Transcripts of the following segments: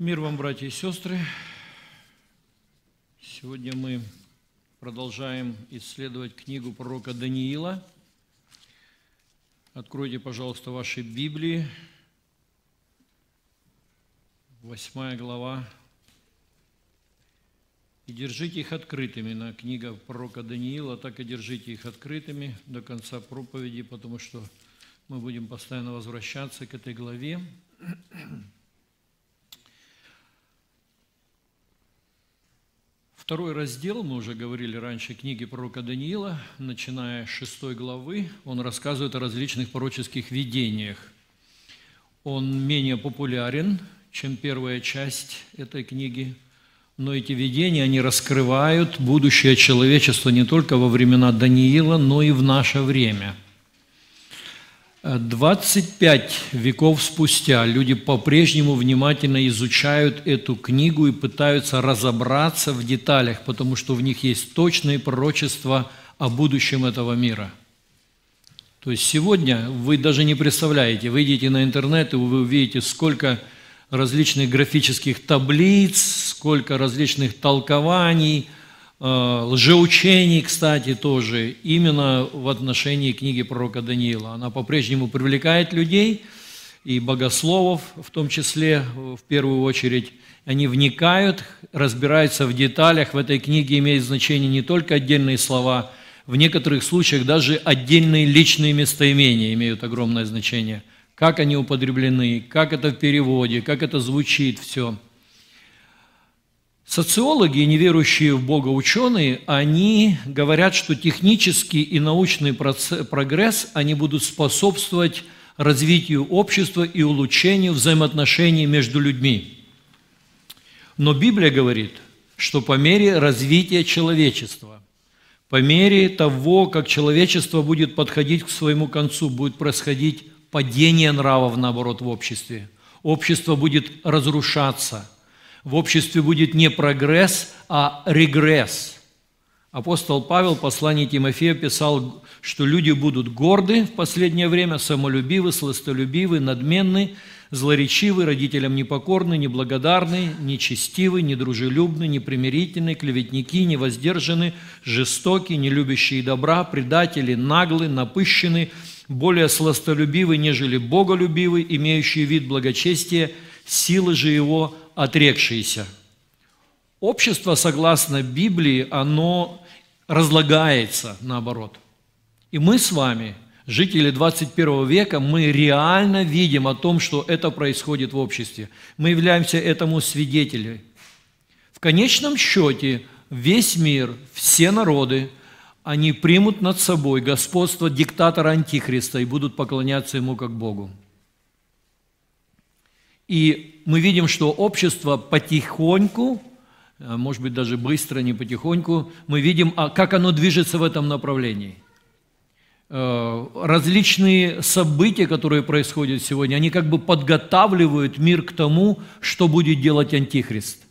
Мир вам, братья и сестры! Сегодня мы продолжаем исследовать книгу пророка Даниила. Откройте, пожалуйста, ваши Библии. Восьмая глава. И держите их открытыми на книга пророка Даниила, так и держите их открытыми до конца проповеди, потому что мы будем постоянно возвращаться к этой главе. Второй раздел, мы уже говорили раньше, книги пророка Даниила, начиная с 6 главы, он рассказывает о различных пророческих видениях. Он менее популярен, чем первая часть этой книги, но эти видения, они раскрывают будущее человечества не только во времена Даниила, но и в наше время – 25 веков спустя люди по-прежнему внимательно изучают эту книгу и пытаются разобраться в деталях, потому что в них есть точные пророчества о будущем этого мира. То есть сегодня вы даже не представляете, выйдете на интернет, и вы увидите, сколько различных графических таблиц, сколько различных толкований – Э, лжеучений, кстати, тоже, именно в отношении книги пророка Даниила. Она по-прежнему привлекает людей и богословов, в том числе, в первую очередь, они вникают, разбираются в деталях. В этой книге имеют значение не только отдельные слова, в некоторых случаях даже отдельные личные местоимения имеют огромное значение. Как они употреблены, как это в переводе, как это звучит все – Социологи, неверующие в Бога ученые, они говорят, что технический и научный прогресс, они будут способствовать развитию общества и улучшению взаимоотношений между людьми. Но Библия говорит, что по мере развития человечества, по мере того, как человечество будет подходить к своему концу, будет происходить падение нравов, наоборот, в обществе. Общество будет разрушаться – в обществе будет не прогресс, а регресс. Апостол Павел в послании Тимофея писал, что люди будут горды в последнее время, самолюбивы, сластолюбивы, надменны, злоречивы, родителям непокорны, неблагодарны, нечестивы, недружелюбны, непримирительны, клеветники, невоздержаны, жестоки, нелюбящие добра, предатели, наглы, напыщены, более сластолюбивы, нежели боголюбивы, имеющие вид благочестия – силы же его отрекшиеся. Общество, согласно Библии, оно разлагается наоборот. И мы с вами, жители 21 века, мы реально видим о том, что это происходит в обществе. Мы являемся этому свидетелями. В конечном счете весь мир, все народы, они примут над собой господство диктатора Антихриста и будут поклоняться ему как Богу. И мы видим, что общество потихоньку, э, может быть, даже быстро, не потихоньку, мы видим, а как оно движется в этом направлении. Э, различные события, которые происходят сегодня, они как бы подготавливают мир к тому, что будет делать Антихрист.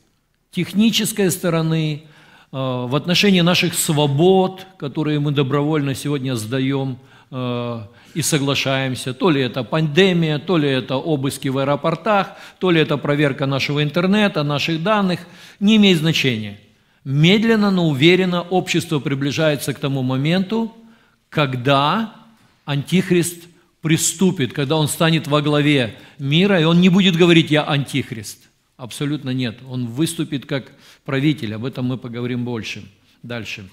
Технической стороны – Э, в отношении наших свобод, которые мы добровольно сегодня сдаем э, и соглашаемся, то ли это пандемия, то ли это обыски в аэропортах, то ли это проверка нашего интернета, наших данных, не имеет значения. Медленно, но уверенно общество приближается к тому моменту, когда Антихрист приступит, когда он станет во главе мира, и он не будет говорить «я Антихрист». Абсолютно нет. Он выступит как правитель, об этом мы поговорим больше. Дальше.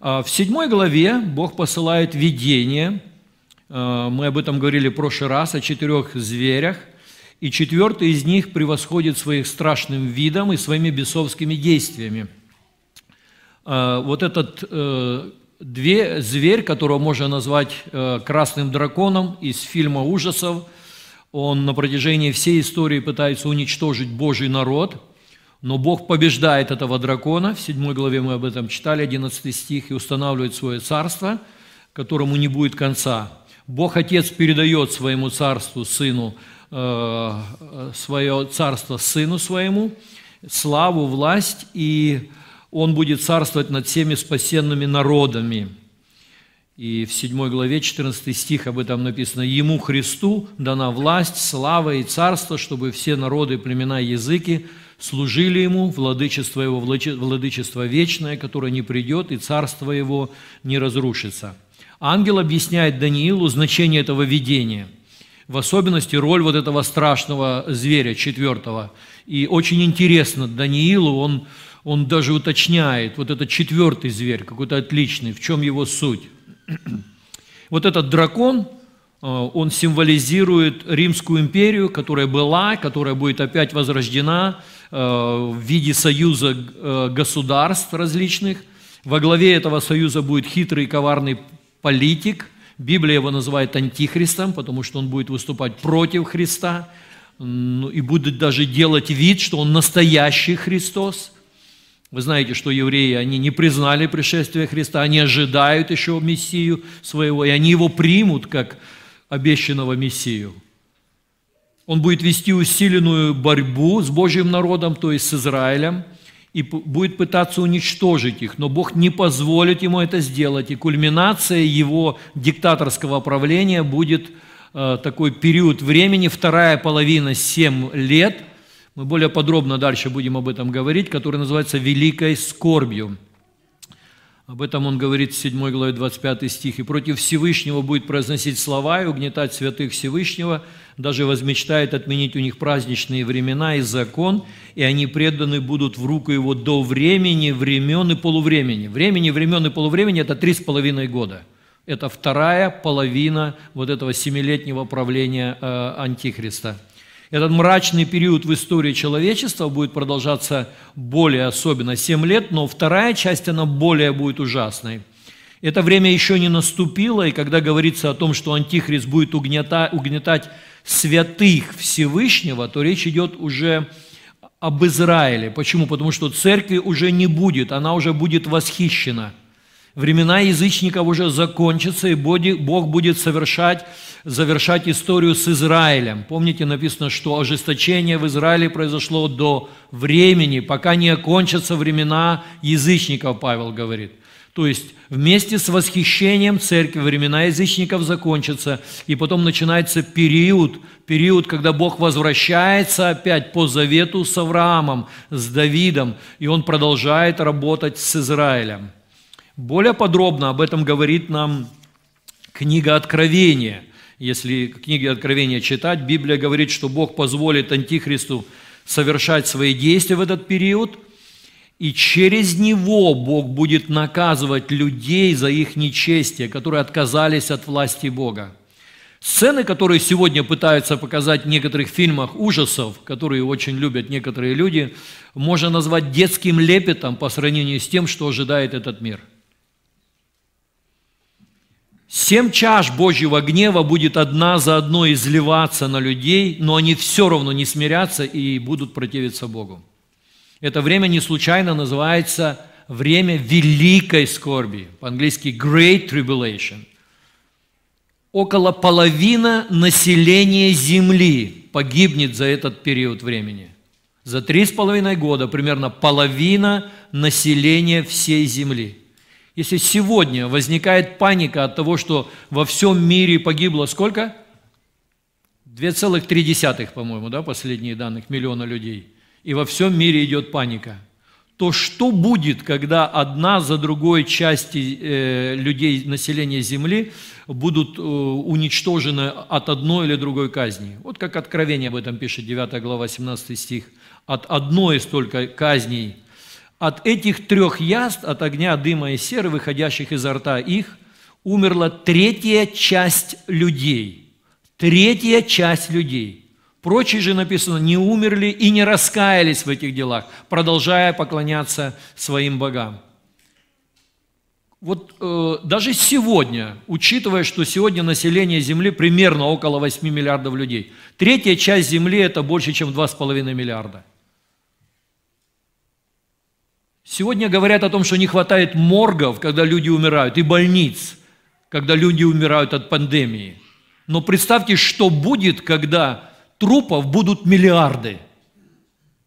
А, в седьмой главе Бог посылает видение, а, мы об этом говорили в прошлый раз, о четырех зверях, и четвертый из них превосходит своих страшным видом и своими бесовскими действиями. А, вот этот э, две, зверь, которого можно назвать э, красным драконом из фильма ужасов – он на протяжении всей истории пытается уничтожить Божий народ, но Бог побеждает этого дракона. В 7 главе мы об этом читали, 11 стих, и устанавливает свое царство, которому не будет конца. Бог Отец передает своему царству сыну, э, свое царство сыну своему, славу, власть, и он будет царствовать над всеми спасенными народами – и в 7 главе 14 стих об этом написано. «Ему, Христу, дана власть, слава и царство, чтобы все народы, племена, и языки служили Ему, владычество Его, владычество вечное, которое не придет, и царство Его не разрушится». Ангел объясняет Даниилу значение этого видения, в особенности роль вот этого страшного зверя, четвертого. И очень интересно Даниилу, он, он даже уточняет, вот этот четвертый зверь, какой-то отличный, в чем его суть. Вот этот дракон, э, он символизирует Римскую империю, которая была, которая будет опять возрождена э, в виде союза э, государств различных. Во главе этого союза будет хитрый и коварный политик. Библия его называет антихристом, потому что он будет выступать против Христа ну и будет даже делать вид, что он настоящий Христос – вы знаете, что евреи, они не признали пришествие Христа, они ожидают еще Мессию своего, и они его примут как обещанного Мессию. Он будет вести усиленную борьбу с Божьим народом, то есть с Израилем, и будет пытаться уничтожить их, но Бог не позволит ему это сделать, и кульминация его диктаторского правления будет э, такой период времени, вторая половина 7 лет – мы более подробно дальше будем об этом говорить, который называется «Великой скорбью». Об этом он говорит в 7 главе 25 стих. «И против Всевышнего будет произносить слова и угнетать святых Всевышнего, даже возмечтает отменить у них праздничные времена и закон, и они преданы будут в руку его до времени, времен и полувремени». Времени, времен и полувремени – это три с половиной года. Это вторая половина вот этого семилетнего правления э, Антихриста – этот мрачный период в истории человечества будет продолжаться более особенно 7 лет, но вторая часть, она более будет ужасной. Это время еще не наступило, и когда говорится о том, что Антихрист будет угнета, угнетать святых Всевышнего, то речь идет уже об Израиле. Почему? Потому что церкви уже не будет, она уже будет восхищена. Времена язычников уже закончатся, и Бог будет совершать завершать историю с Израилем. Помните, написано, что ожесточение в Израиле произошло до времени, пока не окончатся времена язычников, Павел говорит. То есть вместе с восхищением церкви времена язычников закончатся, и потом начинается период, период, когда Бог возвращается опять по завету с Авраамом, с Давидом, и он продолжает работать с Израилем. Более подробно об этом говорит нам книга Откровения – если книги Откровения читать, Библия говорит, что Бог позволит Антихристу совершать свои действия в этот период, и через него Бог будет наказывать людей за их нечестие, которые отказались от власти Бога. Сцены, которые сегодня пытаются показать в некоторых фильмах ужасов, которые очень любят некоторые люди, можно назвать детским лепетом по сравнению с тем, что ожидает этот мир – Семь чаш Божьего гнева будет одна за одной изливаться на людей, но они все равно не смирятся и будут противиться Богу. Это время не случайно называется время великой скорби, по-английски Great Tribulation. Около половина населения Земли погибнет за этот период времени. За три с половиной года примерно половина населения всей Земли – если сегодня возникает паника от того, что во всем мире погибло сколько? 2,3, по-моему, да, последние данных, миллиона людей. И во всем мире идет паника. То что будет, когда одна за другой части э, людей, населения Земли будут э, уничтожены от одной или другой казни? Вот как Откровение об этом пишет 9 глава 17 стих. От одной столько казней – от этих трех яст, от огня, дыма и серы, выходящих изо рта их, умерла третья часть людей. Третья часть людей. Прочие же написано, не умерли и не раскаялись в этих делах, продолжая поклоняться своим богам. Вот э, даже сегодня, учитывая, что сегодня население Земли примерно около 8 миллиардов людей, третья часть Земли – это больше, чем 2,5 миллиарда – Сегодня говорят о том, что не хватает моргов, когда люди умирают, и больниц, когда люди умирают от пандемии. Но представьте, что будет, когда трупов будут миллиарды.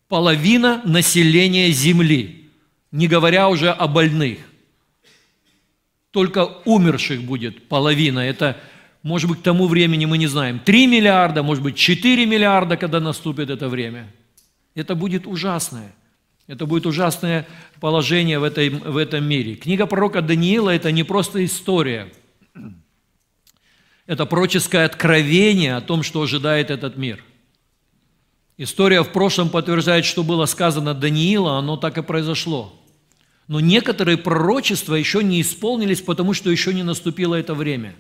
Половина населения Земли, не говоря уже о больных. Только умерших будет половина. Это, может быть, к тому времени мы не знаем. Три миллиарда, может быть, четыре миллиарда, когда наступит это время. Это будет ужасное. Это будет ужасное положение в, этой, в этом мире. Книга пророка Даниила – это не просто история. Это пророческое откровение о том, что ожидает этот мир. История в прошлом подтверждает, что было сказано Даниила, оно так и произошло. Но некоторые пророчества еще не исполнились, потому что еще не наступило это время.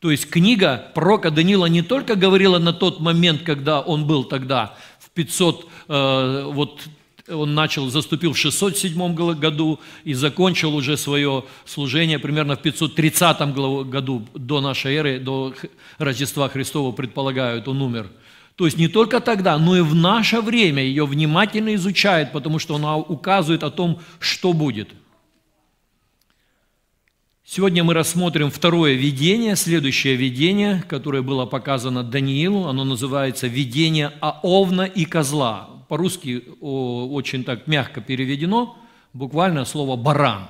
То есть книга пророка Даниила не только говорила на тот момент, когда он был тогда, в 500, э, вот он начал, заступил в 607 году и закончил уже свое служение примерно в 530 году до нашей эры, до Рождества Христова, предполагают, он умер. То есть не только тогда, но и в наше время ее внимательно изучают, потому что она указывает о том, что будет. Сегодня мы рассмотрим второе видение, следующее видение, которое было показано Даниилу. Оно называется «Видение о овна и козла» по-русски очень так мягко переведено, буквально слово «баран»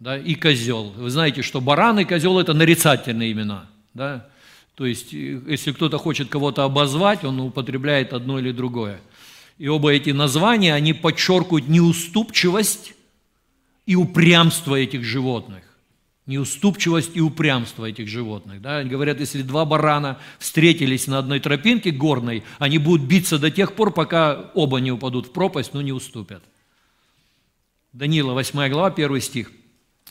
да, и «козел». Вы знаете, что баран и козел – это нарицательные имена. Да? То есть, э, если кто-то хочет кого-то обозвать, он употребляет одно или другое. И оба эти названия, они подчеркивают неуступчивость и упрямство этих животных неуступчивость и упрямство этих животных. Да? Они говорят, если два барана встретились на одной тропинке горной, они будут биться до тех пор, пока оба не упадут в пропасть, но не уступят. Даниила, 8 глава, 1 стих.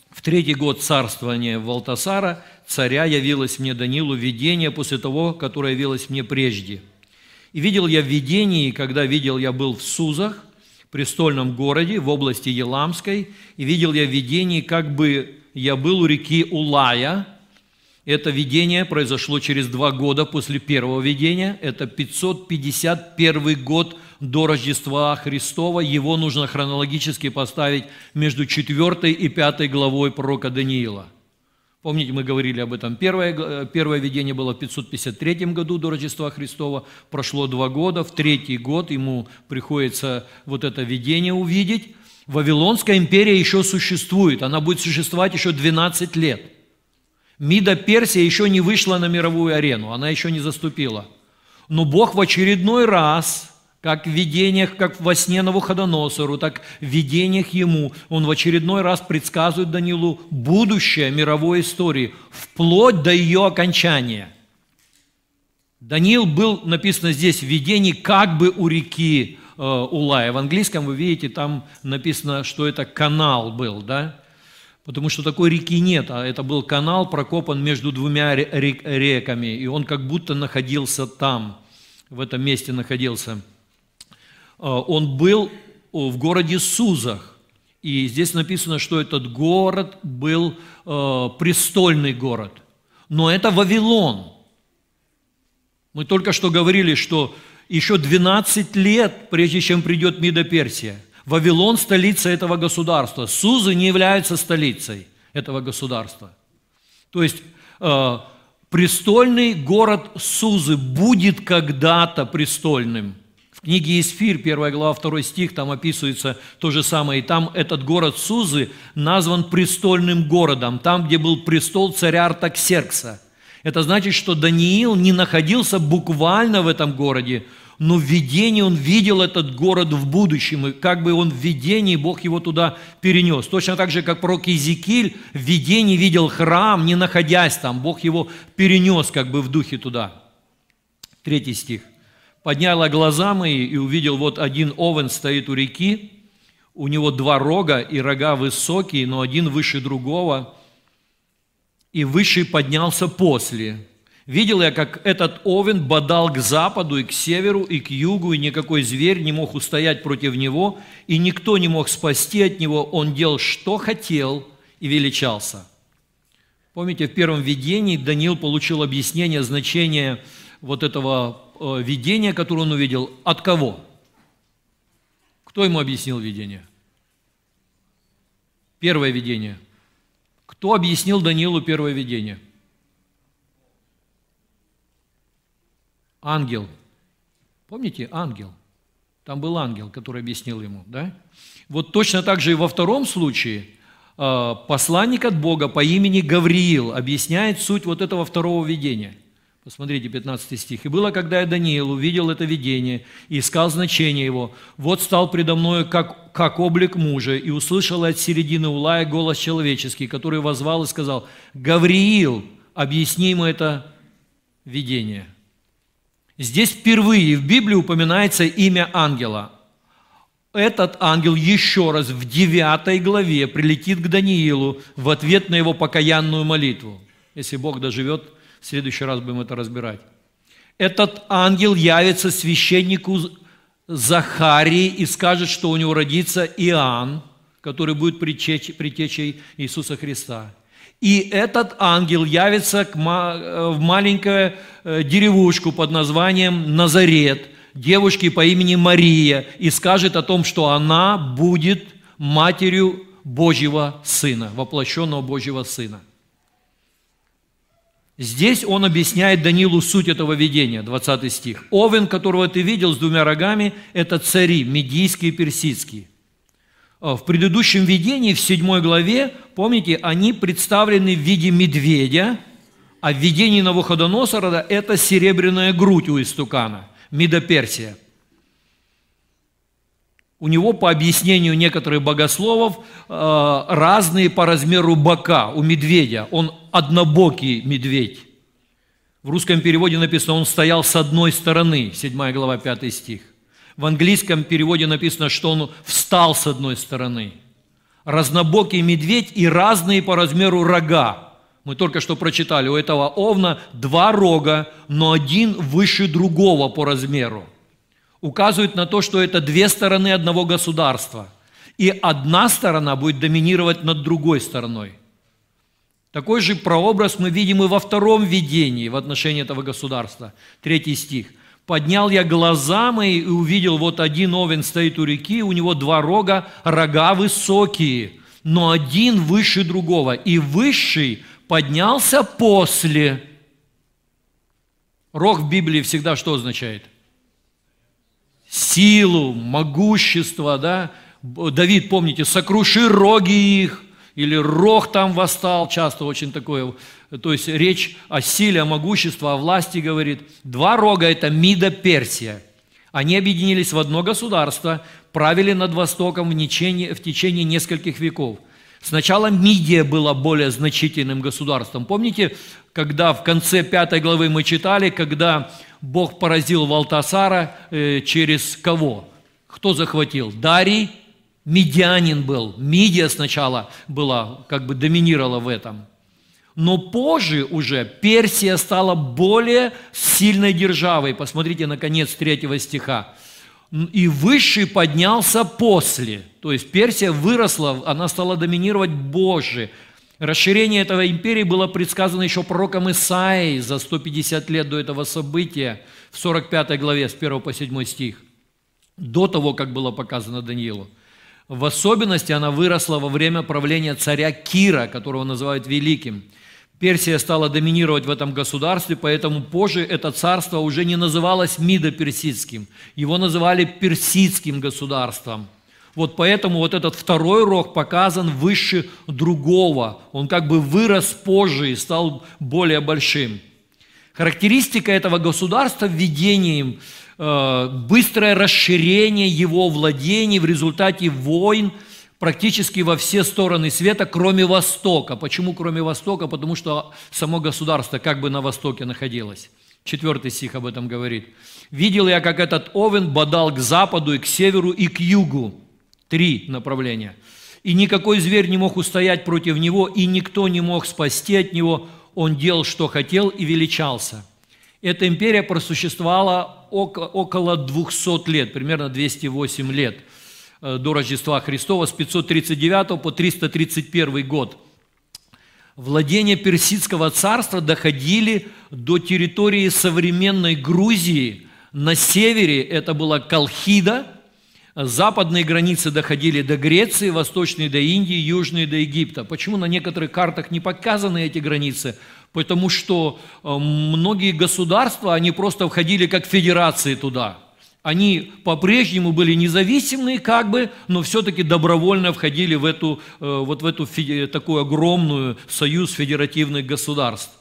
В третий год царствования Валтасара, царя, явилось мне Данилу видение после того, которое явилось мне прежде. И видел я в видении, когда видел я был в Сузах, престольном городе, в области Еламской, и видел я в видении как бы я был у реки Улая. Это видение произошло через два года после первого видения. Это 551 год до Рождества Христова. Его нужно хронологически поставить между 4 и 5 главой пророка Даниила. Помните, мы говорили об этом. Первое, э, первое видение было в 553 году до Рождества Христова. Прошло два года. В третий год ему приходится вот это видение увидеть. Вавилонская империя еще существует, она будет существовать еще 12 лет. Мида Персия еще не вышла на мировую арену, она еще не заступила. Но Бог в очередной раз, как в видениях, как во сне Навуходоносору, так в видениях ему, он в очередной раз предсказывает Данилу будущее мировой истории, вплоть до ее окончания. Даниил был, написано здесь, в видении как бы у реки, Э, Улая. В английском, вы видите, там написано, что это канал был, да? Потому что такой реки нет, а это был канал, прокопан между двумя реками, и он как будто находился там, в этом месте находился. Э, он был в городе Сузах, и здесь написано, что этот город был э, престольный город. Но это Вавилон. Мы только что говорили, что еще 12 лет, прежде чем придет Мида Персия. Вавилон – столица этого государства. Сузы не являются столицей этого государства. То есть э, престольный город Сузы будет когда-то престольным. В книге Исфир, 1 глава, 2 стих, там описывается то же самое. И там этот город Сузы назван престольным городом, там, где был престол царя Артаксеркса – это значит, что Даниил не находился буквально в этом городе, но в видении он видел этот город в будущем, и как бы он в видении, Бог его туда перенес. Точно так же, как пророк Иезекииль в видении видел храм, не находясь там, Бог его перенес как бы в духе туда. Третий стих. «Подняла глаза мои и увидел, вот один овен стоит у реки, у него два рога, и рога высокие, но один выше другого, и выше поднялся после. Видел я, как этот овен бодал к западу и к северу и к югу, и никакой зверь не мог устоять против него, и никто не мог спасти от него, он делал, что хотел, и величался». Помните, в первом видении Даниил получил объяснение значения вот этого э, видения, которое он увидел, от кого? Кто ему объяснил видение? Первое видение – кто объяснил Даниилу первое видение? Ангел. Помните, ангел? Там был ангел, который объяснил ему, да? Вот точно так же и во втором случае а, посланник от Бога по имени Гавриил объясняет суть вот этого второго видения – Посмотрите, 15 стих. «И было, когда я, Даниил, увидел это видение и искал значение его, вот стал предо мною как, как облик мужа, и услышал от середины улая голос человеческий, который возвал и сказал, «Гавриил, объясни ему это видение». Здесь впервые в Библии упоминается имя ангела. Этот ангел еще раз в 9 главе прилетит к Даниилу в ответ на его покаянную молитву. Если Бог доживет – следующий раз будем это разбирать. Этот ангел явится священнику Захарии и скажет, что у него родится Иоанн, который будет притечей Иисуса Христа. И этот ангел явится э, в маленькую э, деревушку под названием Назарет, девушке по имени Мария, и скажет о том, что она будет матерью Божьего Сына, воплощенного Божьего Сына. Здесь он объясняет Данилу суть этого видения, 20 стих. «Овен, которого ты видел с двумя рогами, это цари, медийские и персидские». А в предыдущем видении, в 7 главе, помните, они представлены в виде медведя, а в видении Навуходоносора – это серебряная грудь у истукана, Медоперсия – у него, по объяснению некоторых богословов, э, разные по размеру бока у медведя. Он однобокий медведь. В русском переводе написано, он стоял с одной стороны, 7 глава, 5 стих. В английском переводе написано, что он встал с одной стороны. Разнобокий медведь и разные по размеру рога. Мы только что прочитали, у этого овна два рога, но один выше другого по размеру – указывают на то, что это две стороны одного государства. И одна сторона будет доминировать над другой стороной. Такой же прообраз мы видим и во втором видении в отношении этого государства. Третий стих. «Поднял я глаза мои и увидел, вот один овен стоит у реки, у него два рога, рога высокие, но один выше другого, и высший поднялся после». Рог в Библии всегда что означает – силу, могущество, да? Давид, помните, сокруши роги их, или рог там восстал, часто очень такое. То есть речь о силе, о могуществе, о власти говорит. Два рога – это Мида, Персия. Они объединились в одно государство, правили над Востоком в течение, в течение нескольких веков. Сначала Мидия была более значительным государством. Помните, когда в конце пятой главы мы читали, когда Бог поразил Валтасара э, через кого? Кто захватил? Дарий, медианин был. Мидия сначала была, как бы доминировала в этом. Но позже уже Персия стала более сильной державой. Посмотрите на конец третьего стиха. И высший поднялся после. То есть Персия выросла, она стала доминировать позже, Расширение этого империи было предсказано еще пророком Исаией за 150 лет до этого события в 45 главе с 1 по 7 стих, до того, как было показано Даниилу. В особенности она выросла во время правления царя Кира, которого называют Великим. Персия стала доминировать в этом государстве, поэтому позже это царство уже не называлось Мидо-Персидским. Его называли Персидским государством – вот поэтому вот этот второй рог показан выше другого. Он как бы вырос позже и стал более большим. Характеристика этого государства введением э, быстрое расширение его владений в результате войн практически во все стороны света, кроме Востока. Почему кроме Востока? Потому что само государство как бы на Востоке находилось. Четвертый стих об этом говорит. «Видел я, как этот Овен бодал к западу и к северу и к югу, Три направления. «И никакой зверь не мог устоять против него, и никто не мог спасти от него. Он делал, что хотел, и величался». Эта империя просуществовала около 200 лет, примерно 208 лет э, до Рождества Христова, с 539 по 331 год. Владения Персидского царства доходили до территории современной Грузии. На севере это была Колхида, западные границы доходили до Греции, восточные до Индии, южные до Египта. Почему на некоторых картах не показаны эти границы? Потому что э, многие государства, они просто входили как федерации туда. Они по-прежнему были независимые как бы, но все-таки добровольно входили в эту, э, вот в эту такую огромную союз федеративных государств.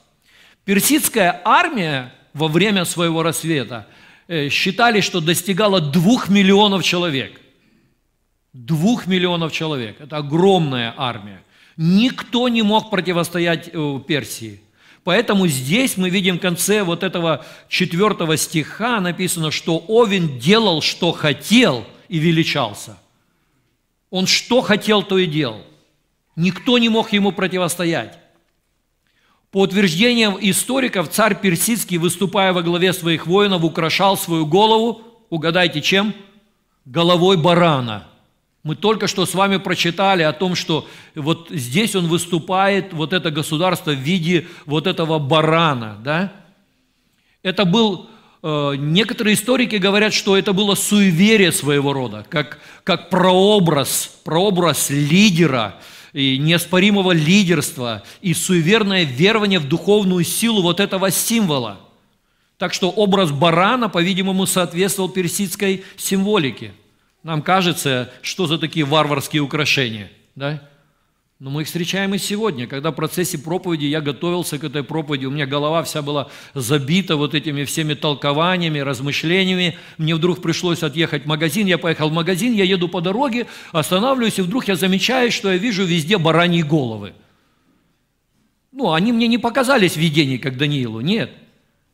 Персидская армия во время своего рассвета – Э, считали, что достигало двух миллионов человек. Двух миллионов человек. Это огромная армия. Никто не мог противостоять э, Персии. Поэтому здесь мы видим в конце вот этого четвертого стиха написано, что Овен делал, что хотел, и величался. Он что хотел, то и делал. Никто не мог ему противостоять. По утверждениям историков, царь Персидский, выступая во главе своих воинов, украшал свою голову, угадайте чем, головой барана. Мы только что с вами прочитали о том, что вот здесь он выступает, вот это государство в виде вот этого барана, да? Это был э, некоторые историки говорят, что это было суеверие своего рода, как, как прообраз, прообраз лидера, и неоспоримого лидерства и суеверное верование в духовную силу вот этого символа. Так что образ барана, по-видимому, соответствовал персидской символике. Нам кажется, что за такие варварские украшения, да? Но мы их встречаем и сегодня, когда в процессе проповеди я готовился к этой проповеди, у меня голова вся была забита вот этими всеми толкованиями, размышлениями. Мне вдруг пришлось отъехать в магазин, я поехал в магазин, я еду по дороге, останавливаюсь, и вдруг я замечаю, что я вижу везде бараньи головы. Ну, они мне не показались в видении, как Даниилу, нет.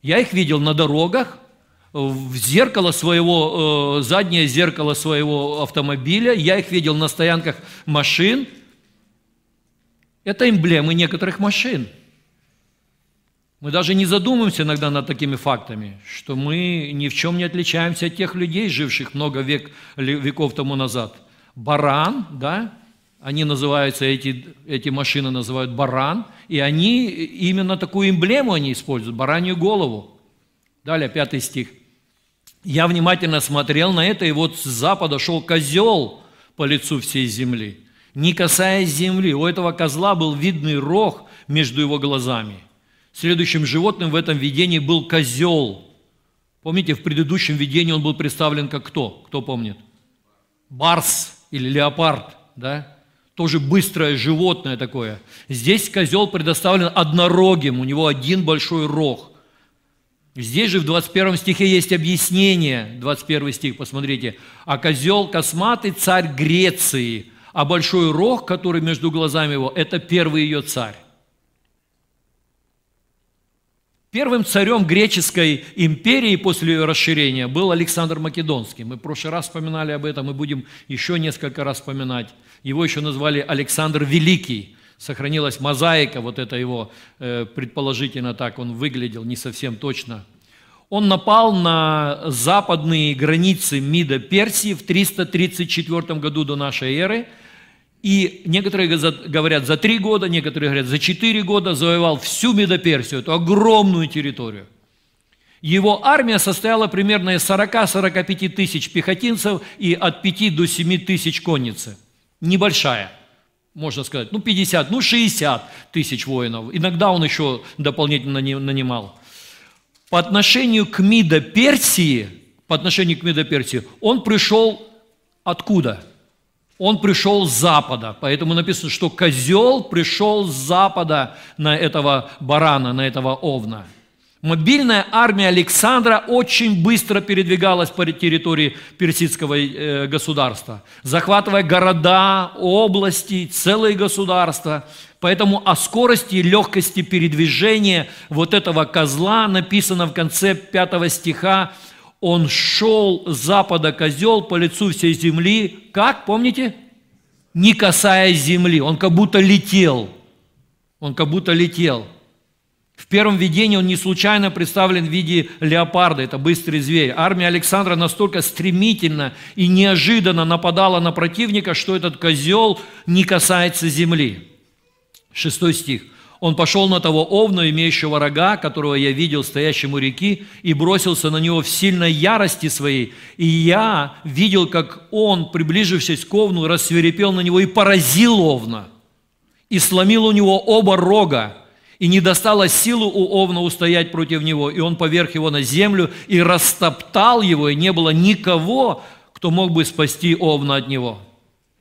Я их видел на дорогах, в зеркало своего, э, заднее зеркало своего автомобиля, я их видел на стоянках машин – это эмблемы некоторых машин. Мы даже не задумываемся иногда над такими фактами, что мы ни в чем не отличаемся от тех людей, живших много век, веков тому назад. Баран, да, они называются, эти, эти машины называют баран, и они именно такую эмблему они используют, баранью голову. Далее, пятый стих. Я внимательно смотрел на это, и вот с запада шел козел по лицу всей земли не касаясь земли. У этого козла был видный рог между его глазами. Следующим животным в этом видении был козел. Помните, в предыдущем видении он был представлен как кто? Кто помнит? Барс или леопард, да? Тоже быстрое животное такое. Здесь козел предоставлен однорогим, у него один большой рог. Здесь же в 21 стихе есть объяснение, 21 стих, посмотрите. «А козел косматый, царь Греции, а большой рог, который между глазами его, это первый ее царь. Первым царем греческой империи после ее расширения был Александр Македонский. Мы в прошлый раз вспоминали об этом и будем еще несколько раз вспоминать. Его еще назвали Александр Великий. Сохранилась мозаика, вот это его, э, предположительно так он выглядел, не совсем точно. Он напал на западные границы МИДа Персии в 334 году до нашей эры – и некоторые говорят за три года, некоторые говорят за четыре года завоевал всю Медоперсию, эту огромную территорию. Его армия состояла примерно из 40-45 тысяч пехотинцев и от 5 до 7 тысяч конницы. Небольшая, можно сказать, ну 50, ну 60 тысяч воинов. Иногда он еще дополнительно нанимал. По отношению к Мидо Персии, по отношению к Мидо Персии, он пришел откуда? он пришел с запада, поэтому написано, что козел пришел с запада на этого барана, на этого овна. Мобильная армия Александра очень быстро передвигалась по территории персидского э, государства, захватывая города, области, целые государства. Поэтому о скорости и легкости передвижения вот этого козла написано в конце пятого стиха он шел с запада козел по лицу всей земли, как, помните? Не касаясь земли, он как будто летел, он как будто летел. В первом видении он не случайно представлен в виде леопарда, это быстрый зверь. Армия Александра настолько стремительно и неожиданно нападала на противника, что этот козел не касается земли. Шестой стих. Он пошел на того овна, имеющего рога, которого я видел стоящему реки, и бросился на него в сильной ярости своей. И я видел, как он, приближившись к овну, рассверепел на него и поразил овна, и сломил у него оба рога, и не достало силу у овна устоять против него, и он поверх его на землю и растоптал его, и не было никого, кто мог бы спасти овна от него»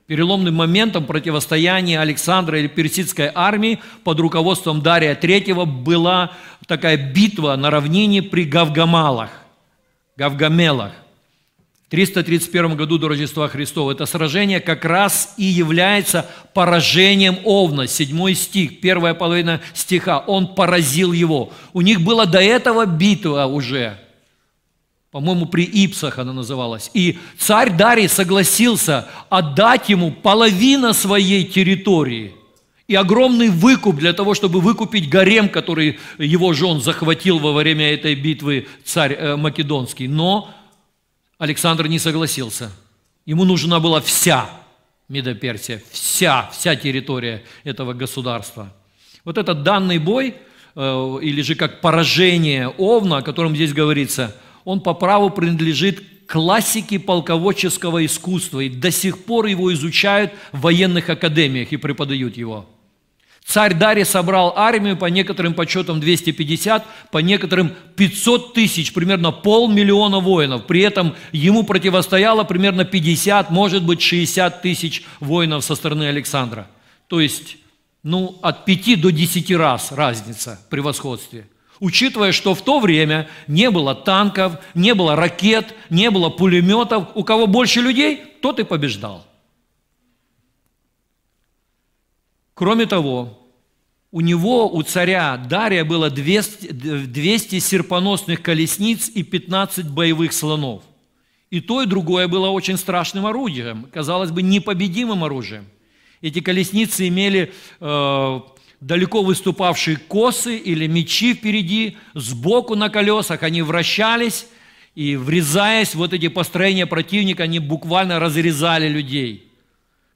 переломным моментом противостояния Александра или персидской армии под руководством Дария III была такая битва на равнине при Гавгамалах, Гавгамелах. В 331 году до Рождества Христова. Это сражение как раз и является поражением Овна, Седьмой стих, первая половина стиха. Он поразил его. У них была до этого битва уже – по-моему, при Ипсах она называлась. И царь Дарий согласился отдать ему половину своей территории и огромный выкуп для того, чтобы выкупить гарем, который его жен захватил во время этой битвы царь э, Македонский. Но Александр не согласился. Ему нужна была вся Медоперсия, вся, вся территория этого государства. Вот этот данный бой, э, или же как поражение Овна, о котором здесь говорится – он по праву принадлежит классике полководческого искусства, и до сих пор его изучают в военных академиях и преподают его. Царь Дарий собрал армию, по некоторым подсчетам 250, по некоторым 500 тысяч, примерно полмиллиона воинов. При этом ему противостояло примерно 50, может быть 60 тысяч воинов со стороны Александра. То есть, ну, от 5 до 10 раз разница в превосходстве учитывая, что в то время не было танков, не было ракет, не было пулеметов. У кого больше людей, тот и побеждал. Кроме того, у него, у царя Дария было 200, 200 серпоносных колесниц и 15 боевых слонов. И то, и другое было очень страшным орудием, казалось бы, непобедимым оружием. Эти колесницы имели э, далеко выступавшие косы или мечи впереди, сбоку на колесах, они вращались, и врезаясь, вот эти построения противника, они буквально разрезали людей.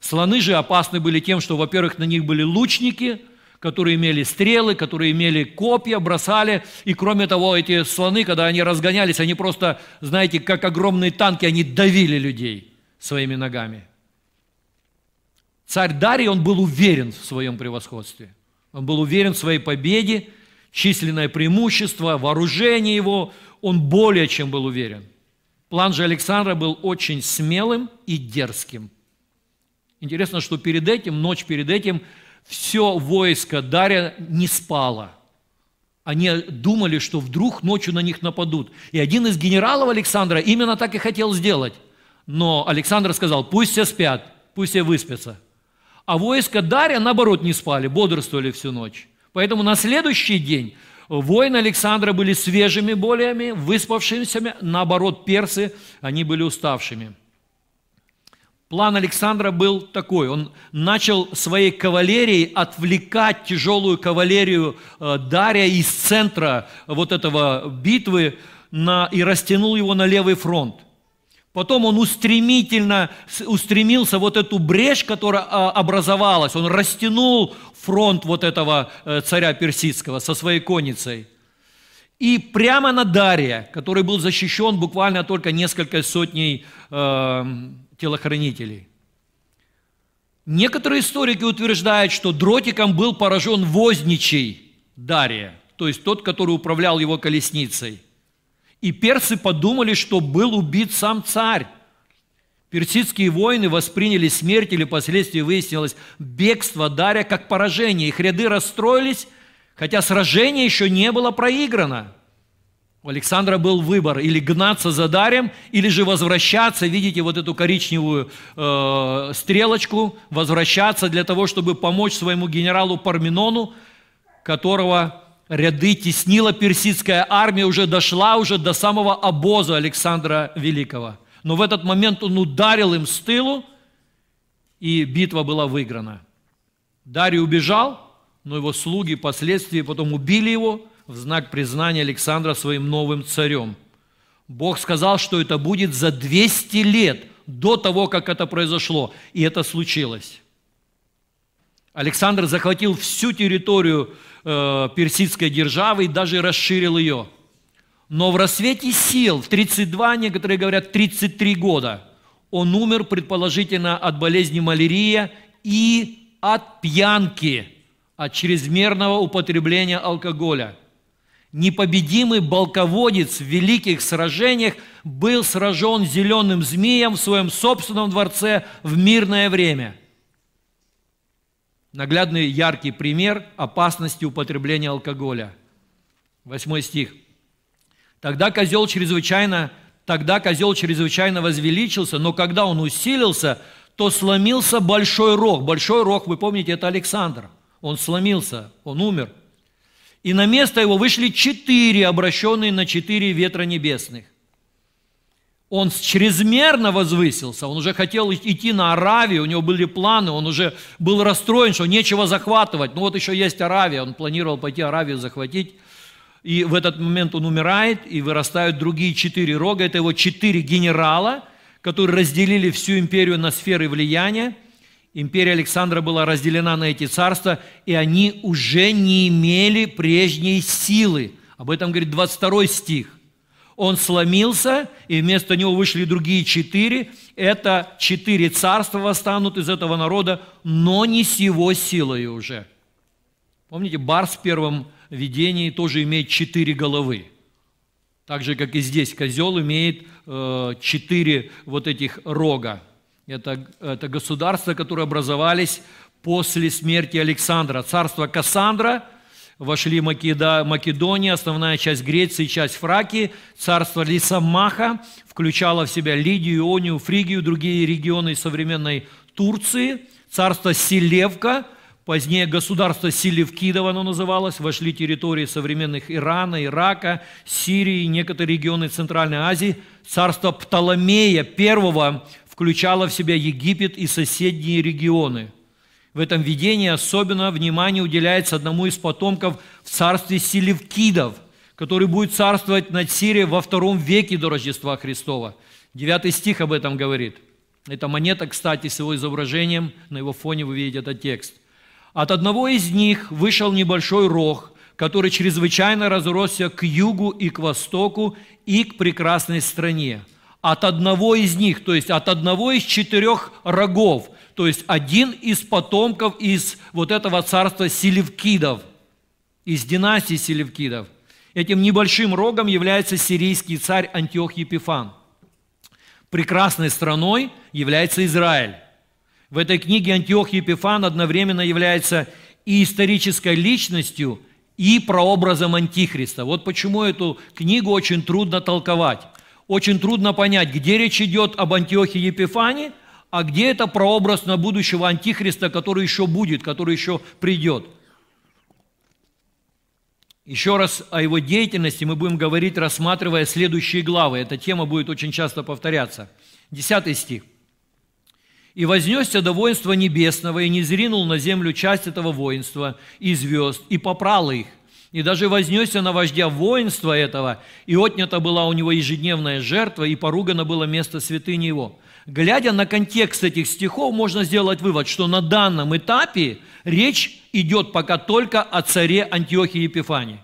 Слоны же опасны были тем, что, во-первых, на них были лучники, которые имели стрелы, которые имели копья, бросали. И кроме того, эти слоны, когда они разгонялись, они просто, знаете, как огромные танки, они давили людей своими ногами. Царь Дарий, он был уверен в своем превосходстве. Он был уверен в своей победе, численное преимущество, вооружение его. Он более чем был уверен. План же Александра был очень смелым и дерзким. Интересно, что перед этим, ночь перед этим, все войско Дарья не спало. Они думали, что вдруг ночью на них нападут. И один из генералов Александра именно так и хотел сделать. Но Александр сказал, пусть все спят, пусть все выспятся. А войско Дарья, наоборот, не спали, бодрствовали всю ночь. Поэтому на следующий день воины Александра были свежими более, выспавшимися, наоборот, персы, они были уставшими. План Александра был такой. Он начал своей кавалерией отвлекать тяжелую кавалерию э, Дария из центра вот этого битвы на, и растянул его на левый фронт. Потом он устремительно устремился вот эту брешь, которая а, образовалась, он растянул фронт вот этого э, царя персидского со своей конницей. И прямо на Дария, который был защищен буквально только несколько сотней э, телохранителей. Некоторые историки утверждают, что дротиком был поражен возничий Дария, то есть тот, который управлял его колесницей. И персы подумали, что был убит сам царь. Персидские воины восприняли смерть или впоследствии выяснилось бегство Даря как поражение. Их ряды расстроились, хотя сражение еще не было проиграно. У Александра был выбор или гнаться за Дарем, или же возвращаться, видите вот эту коричневую э, стрелочку, возвращаться для того, чтобы помочь своему генералу Парменону, которого ряды теснила персидская армия, уже дошла уже до самого обоза Александра Великого. Но в этот момент он ударил им с тылу, и битва была выиграна. Дарий убежал, но его слуги впоследствии потом убили его в знак признания Александра своим новым царем. Бог сказал, что это будет за 200 лет до того, как это произошло, и это случилось. Александр захватил всю территорию э, персидской державы и даже расширил ее. Но в рассвете сил, в 32, некоторые говорят 33 года, он умер, предположительно, от болезни малярия и от пьянки, от чрезмерного употребления алкоголя. Непобедимый балководец в великих сражениях был сражен зеленым змеем в своем собственном дворце в мирное время – наглядный яркий пример опасности употребления алкоголя. Восьмой стих. Тогда козел чрезвычайно, тогда козел чрезвычайно возвеличился, но когда он усилился, то сломился большой рог. Большой рог, вы помните, это Александр. Он сломился, он умер. И на место его вышли четыре, обращенные на четыре ветра небесных. Он чрезмерно возвысился, он уже хотел идти на Аравию, у него были планы, он уже был расстроен, что нечего захватывать. Ну вот еще есть Аравия, он планировал пойти Аравию захватить. И в этот момент он умирает, и вырастают другие четыре рога. Это его четыре генерала, которые разделили всю империю на сферы влияния. Империя Александра была разделена на эти царства, и они уже не имели прежней силы. Об этом говорит 22 стих. Он сломился, и вместо него вышли другие четыре. Это четыре царства восстанут из этого народа, но не с его силой уже. Помните, Барс в первом видении тоже имеет четыре головы. Так же, как и здесь, козел имеет э, четыре вот этих рога. Это, это государства, которые образовались после смерти Александра. Царство Кассандра – вошли Македа, Македония, основная часть Греции, часть Фраки, царство Лисамаха, включало в себя Лидию, Ионию, Фригию, другие регионы современной Турции, царство Селевка, позднее государство Селевкидово оно называлось, вошли территории современных Ирана, Ирака, Сирии, некоторые регионы Центральной Азии, царство Птоломея I включало в себя Египет и соседние регионы – в этом видении особенно внимание уделяется одному из потомков в царстве Селевкидов, который будет царствовать над Сирией во втором веке до Рождества Христова. Девятый стих об этом говорит. Это монета, кстати, с его изображением. На его фоне вы видите этот текст. От одного из них вышел небольшой рог, который чрезвычайно разросся к югу и к востоку и к прекрасной стране. От одного из них, то есть от одного из четырех рогов – то есть один из потомков из вот этого царства Селевкидов, из династии Селевкидов. Этим небольшим рогом является сирийский царь Антиох Епифан. Прекрасной страной является Израиль. В этой книге Антиох Епифан одновременно является и исторической личностью, и прообразом Антихриста. Вот почему эту книгу очень трудно толковать. Очень трудно понять, где речь идет об Антиохе Епифане – а где это прообраз на будущего антихриста, который еще будет, который еще придет? Еще раз о его деятельности мы будем говорить, рассматривая следующие главы. Эта тема будет очень часто повторяться. Десятый стих. «И вознесся до воинства небесного, и не зринул на землю часть этого воинства и звезд, и попрал их, и даже вознесся на вождя воинства этого, и отнята была у него ежедневная жертва, и поругано было место святыни его. Глядя на контекст этих стихов, можно сделать вывод, что на данном этапе речь идет пока только о царе Антиохии Епифании,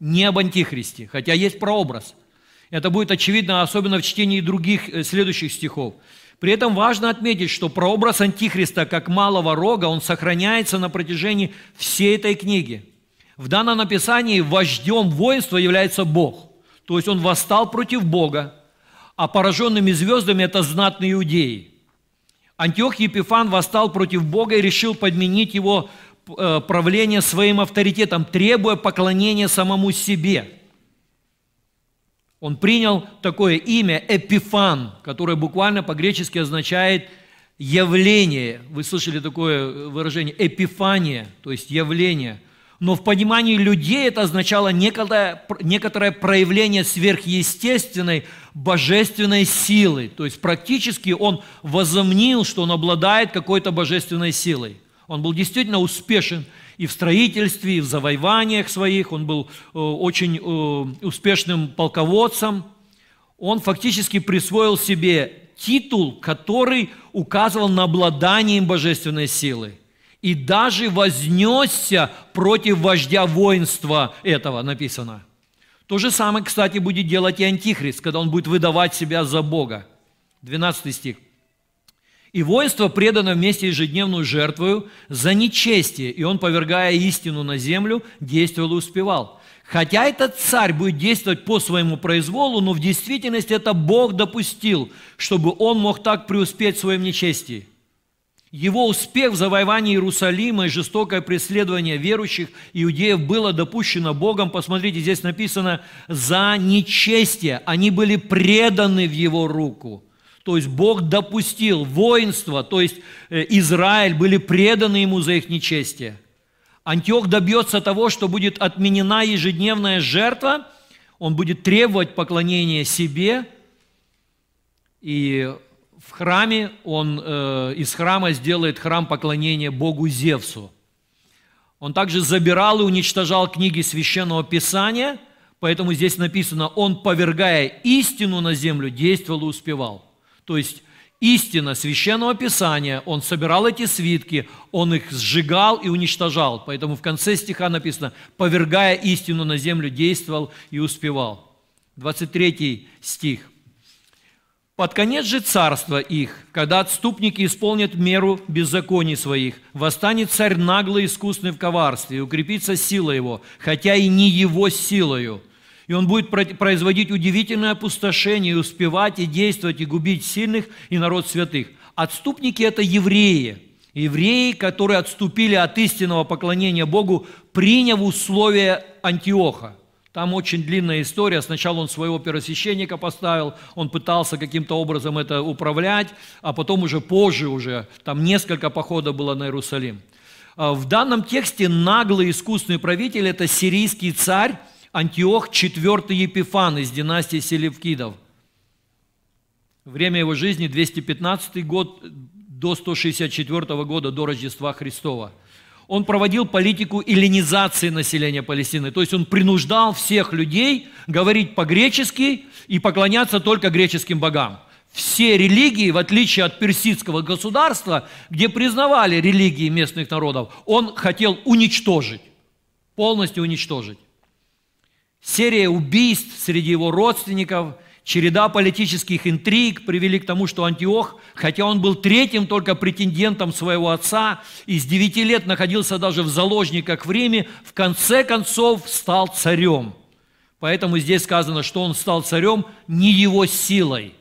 не об Антихристе, хотя есть прообраз. Это будет очевидно, особенно в чтении других э, следующих стихов. При этом важно отметить, что прообраз Антихриста как малого рога, он сохраняется на протяжении всей этой книги. В данном написании вождем воинства является Бог. То есть он восстал против Бога, а пораженными звездами – это знатные иудеи. Антиох Епифан восстал против Бога и решил подменить его э, правление своим авторитетом, требуя поклонения самому себе. Он принял такое имя Эпифан, которое буквально по-гречески означает явление. Вы слышали такое э, выражение эпифания, то есть явление – но в понимании людей это означало некоторое, некоторое проявление сверхъестественной божественной силы. То есть практически он возомнил, что он обладает какой-то божественной силой. Он был действительно успешен и в строительстве, и в завоеваниях своих, он был э, очень э, успешным полководцем. Он фактически присвоил себе титул, который указывал на обладание божественной силой и даже вознесся против вождя воинства этого, написано. То же самое, кстати, будет делать и Антихрист, когда он будет выдавать себя за Бога. 12 стих. «И воинство предано вместе ежедневную жертвою за нечестие, и он, повергая истину на землю, действовал и успевал». Хотя этот царь будет действовать по своему произволу, но в действительности это Бог допустил, чтобы он мог так преуспеть в своем нечестии – его успех в завоевании Иерусалима и жестокое преследование верующих иудеев было допущено Богом. Посмотрите, здесь написано «за нечестие». Они были преданы в его руку. То есть Бог допустил воинство, то есть э, Израиль были преданы ему за их нечестие. Антиох добьется того, что будет отменена ежедневная жертва, он будет требовать поклонения себе, и храме, он э, из храма сделает храм поклонения Богу Зевсу. Он также забирал и уничтожал книги священного писания, поэтому здесь написано, он, повергая истину на землю, действовал и успевал. То есть истина священного писания, он собирал эти свитки, он их сжигал и уничтожал. Поэтому в конце стиха написано, повергая истину на землю, действовал и успевал. 23 стих – под конец же царства их, когда отступники исполнят меру беззаконий своих, восстанет царь наглый, искусный в коварстве, и укрепится сила его, хотя и не его силою. И он будет производить удивительное опустошение, и успевать, и действовать, и губить сильных, и народ святых. Отступники – это евреи. Евреи, которые отступили от истинного поклонения Богу, приняв условия Антиоха – там очень длинная история. Сначала он своего первосвященника поставил, он пытался каким-то образом это управлять, а потом уже позже уже, там несколько походов было на Иерусалим. А, в данном тексте наглый искусственный правитель – это сирийский царь Антиох IV Епифан из династии Селевкидов. Время его жизни – 215 год до 164 года до Рождества Христова – он проводил политику эллинизации населения Палестины. То есть он принуждал всех людей говорить по-гречески и поклоняться только греческим богам. Все религии, в отличие от персидского государства, где признавали религии местных народов, он хотел уничтожить, полностью уничтожить. Серия убийств среди его родственников – Череда политических интриг привели к тому, что Антиох, хотя он был третьим только претендентом своего отца, и с девяти лет находился даже в заложниках в Риме, в конце концов стал царем. Поэтому здесь сказано, что он стал царем не его силой.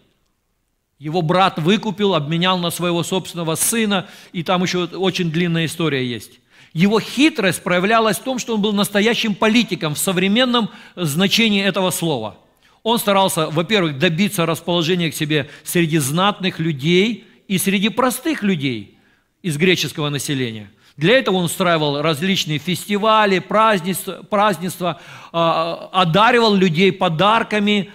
Его брат выкупил, обменял на своего собственного сына, и там еще очень длинная история есть. Его хитрость проявлялась в том, что он был настоящим политиком в современном значении этого слова – он старался, во-первых, добиться расположения к себе среди знатных людей и среди простых людей из греческого населения. Для этого он устраивал различные фестивали, празднества, празднества а, одаривал людей подарками.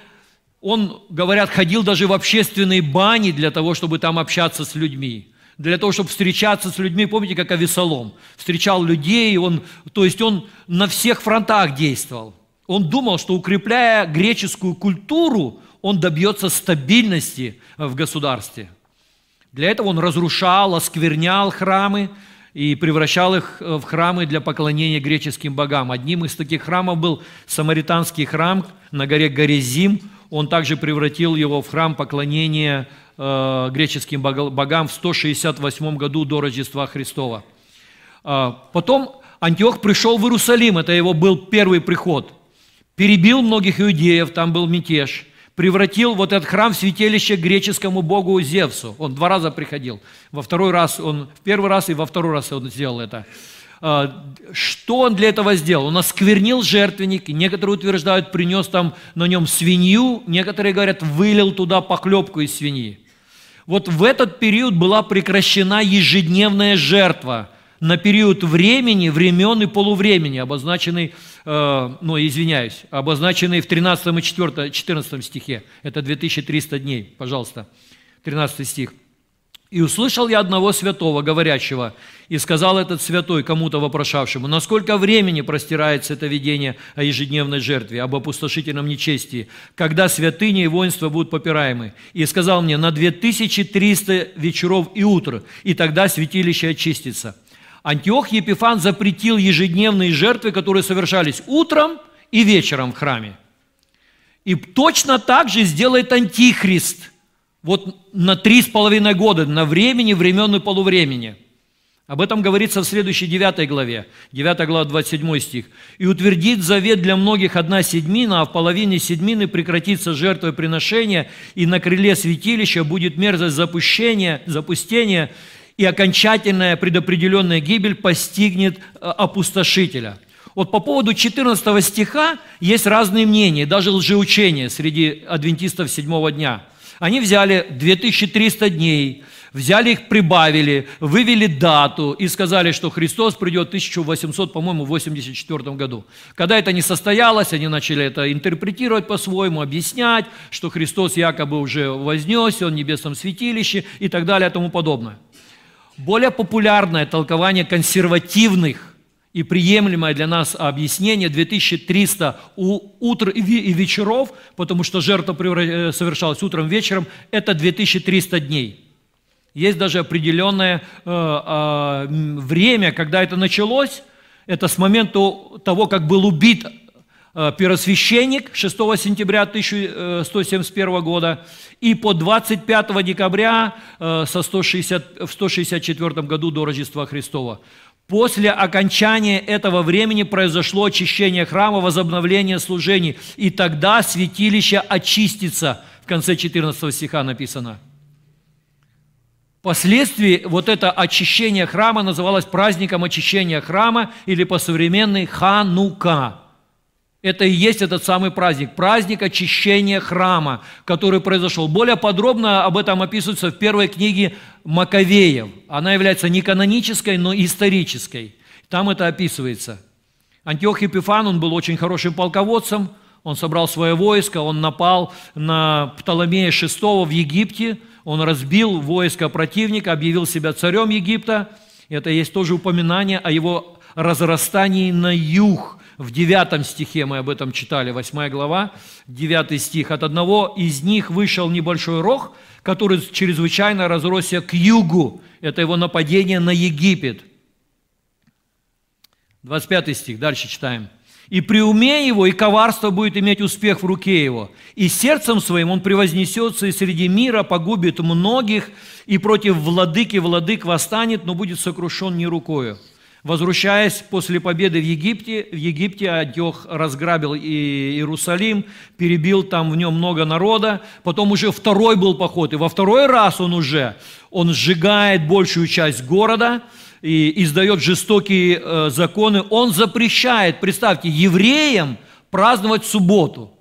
Он, говорят, ходил даже в общественные бани для того, чтобы там общаться с людьми для того, чтобы встречаться с людьми, помните, как Авесолом, встречал людей, он, то есть он на всех фронтах действовал он думал, что укрепляя греческую культуру, он добьется стабильности в государстве. Для этого он разрушал, осквернял храмы и превращал их э, в храмы для поклонения греческим богам. Одним из таких храмов был самаританский храм на горе Горезим. Он также превратил его в храм поклонения э, греческим богам в 168 году до Рождества Христова. Э, потом Антиох пришел в Иерусалим, это его был первый приход – перебил многих иудеев, там был мятеж, превратил вот этот храм в святилище греческому богу Зевсу. Он два раза приходил. Во второй раз он, в первый раз и во второй раз он сделал это. А, что он для этого сделал? Он осквернил жертвенник, некоторые утверждают, принес там на нем свинью, некоторые говорят, вылил туда поклепку из свиньи. Вот в этот период была прекращена ежедневная жертва на период времени, времен и полувремени, обозначенный э, ну, извиняюсь, обозначенные в 13 и 4, 14 стихе. Это 2300 дней, пожалуйста. 13 стих. «И услышал я одного святого, говорящего, и сказал этот святой кому-то вопрошавшему, насколько времени простирается это видение о ежедневной жертве, об опустошительном нечестии, когда святыни и воинства будут попираемы. И сказал мне, на 2300 вечеров и утр, и тогда святилище очистится». Антиох Епифан запретил ежедневные жертвы, которые совершались утром и вечером в храме. И точно так же сделает Антихрист вот на три с половиной года, на времени, времен и полувремени. Об этом говорится в следующей 9 главе, 9 глава, 27 стих. «И утвердит завет для многих одна седьмина, а в половине седьмины прекратится жертвоприношение, и на крыле святилища будет мерзость запущения, запустения, и окончательная предопределенная гибель постигнет э, опустошителя. Вот по поводу 14 стиха есть разные мнения, даже лжеучения среди адвентистов седьмого дня. Они взяли 2300 дней, взяли их, прибавили, вывели дату и сказали, что Христос придет в 1800, по-моему, 84 году. Когда это не состоялось, они начали это интерпретировать по-своему, объяснять, что Христос якобы уже вознесся, он в небесном святилище и так далее и тому подобное. Более популярное толкование консервативных и приемлемое для нас объяснение 2300 у утр и вечеров, потому что жертва э, совершалась утром, и вечером, это 2300 дней. Есть даже определенное э, а, время, когда это началось, это с момента того, как был убит Э, первосвященник 6 сентября 1171 года и по 25 декабря э, со 160, в 164 году до Рождества Христова. После окончания этого времени произошло очищение храма, возобновление служений, и тогда святилище очистится, в конце 14 стиха написано. Впоследствии вот это очищение храма называлось праздником очищения храма или по-современной Ханука – это и есть этот самый праздник, праздник очищения храма, который произошел. Более подробно об этом описывается в первой книге Маковеев. Она является не канонической, но исторической. Там это описывается. Антиох Епифан, он был очень хорошим полководцем, он собрал свое войско, он напал на Птоломея VI в Египте, он разбил войско противника, объявил себя царем Египта. Это есть тоже упоминание о его разрастании на юг – в 9 стихе мы об этом читали, 8 глава, 9 стих. От одного из них вышел небольшой рог, который чрезвычайно разросся к югу. Это его нападение на Египет. 25 стих, дальше читаем. «И при уме его, и коварство будет иметь успех в руке его, и сердцем своим он превознесется и среди мира погубит многих, и против владыки владык восстанет, но будет сокрушен не рукою». Возвращаясь после победы в Египте, в Египте Антиох разграбил и Иерусалим, перебил там в нем много народа, потом уже второй был поход, и во второй раз он уже, он сжигает большую часть города и издает жестокие э, законы, он запрещает, представьте, евреям праздновать субботу,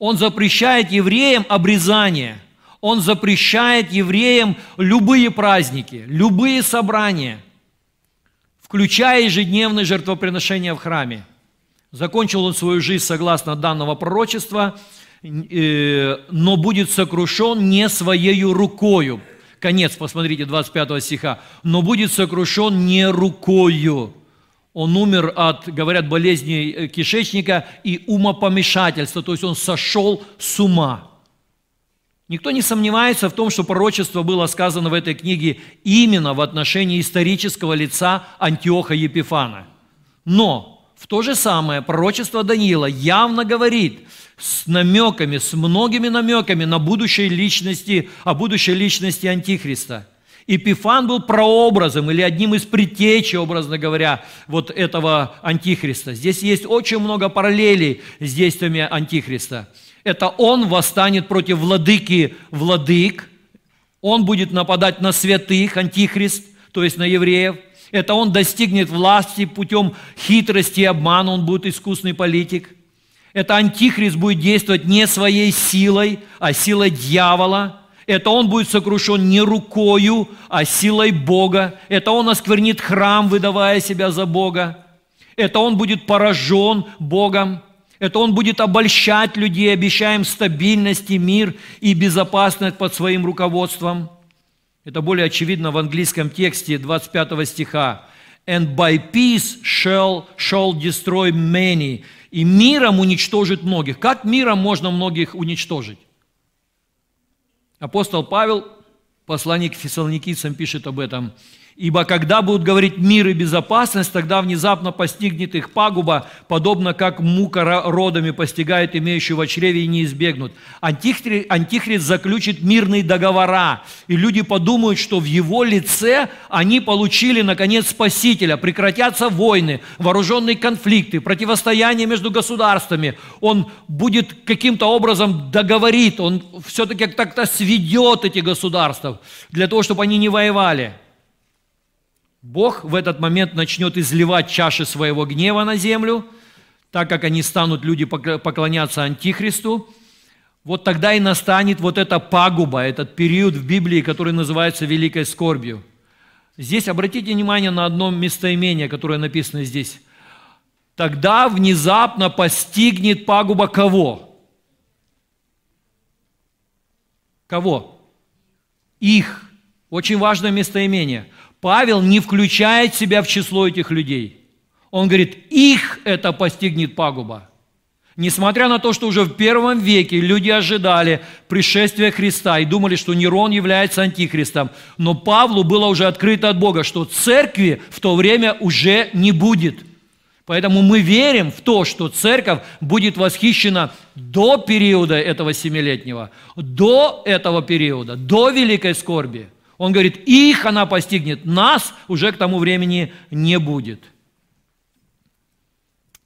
он запрещает евреям обрезание, он запрещает евреям любые праздники, любые собрания – включая ежедневное жертвоприношение в храме. Закончил он свою жизнь согласно данного пророчества, э, но будет сокрушен не своею рукою. Конец, посмотрите, 25 стиха. Но будет сокрушен не рукою. Он умер от, говорят, болезни э, кишечника и умопомешательства, то есть он сошел с ума. Никто не сомневается в том, что пророчество было сказано в этой книге именно в отношении исторического лица Антиоха Епифана. Но в то же самое пророчество Даниила явно говорит с намеками, с многими намеками на будущей личности, о будущей личности Антихриста. Епифан был прообразом или одним из предтечи, образно говоря, вот этого Антихриста. Здесь есть очень много параллелей с действиями Антихриста. Это он восстанет против владыки владык, он будет нападать на святых, антихрист, то есть на евреев. Это он достигнет власти путем хитрости и обмана, он будет искусный политик. Это антихрист будет действовать не своей силой, а силой дьявола. Это он будет сокрушен не рукою, а силой Бога. Это он осквернит храм, выдавая себя за Бога. Это он будет поражен Богом. Это он будет обольщать людей, обещая им стабильность и мир и безопасность под своим руководством. Это более очевидно в английском тексте 25 стиха. «And by peace shall, shall destroy many». И миром уничтожит многих. Как миром можно многих уничтожить? Апостол Павел, посланник фессалоникийцам, пишет об этом – Ибо когда будут говорить мир и безопасность, тогда внезапно постигнет их пагуба, подобно как мука родами постигает имеющего чреве и не избегнут. Антихрист, антихрист заключит мирные договора, и люди подумают, что в его лице они получили, наконец, спасителя. Прекратятся войны, вооруженные конфликты, противостояние между государствами. Он будет каким-то образом договорит, он все-таки как-то сведет эти государства для того, чтобы они не воевали. Бог в этот момент начнет изливать чаши своего гнева на землю, так как они станут, люди поклоняться Антихристу, вот тогда и настанет вот эта пагуба, этот период в Библии, который называется великой скорбью. Здесь обратите внимание на одно местоимение, которое написано здесь. Тогда внезапно постигнет пагуба кого? Кого? Их. Очень важное местоимение – Павел не включает себя в число этих людей. Он говорит, их это постигнет пагуба. Несмотря на то, что уже в первом веке люди ожидали пришествия Христа и думали, что Нерон является антихристом, но Павлу было уже открыто от Бога, что церкви в то время уже не будет. Поэтому мы верим в то, что церковь будет восхищена до периода этого семилетнего, до этого периода, до великой скорби – он говорит, их она постигнет, нас уже к тому времени не будет.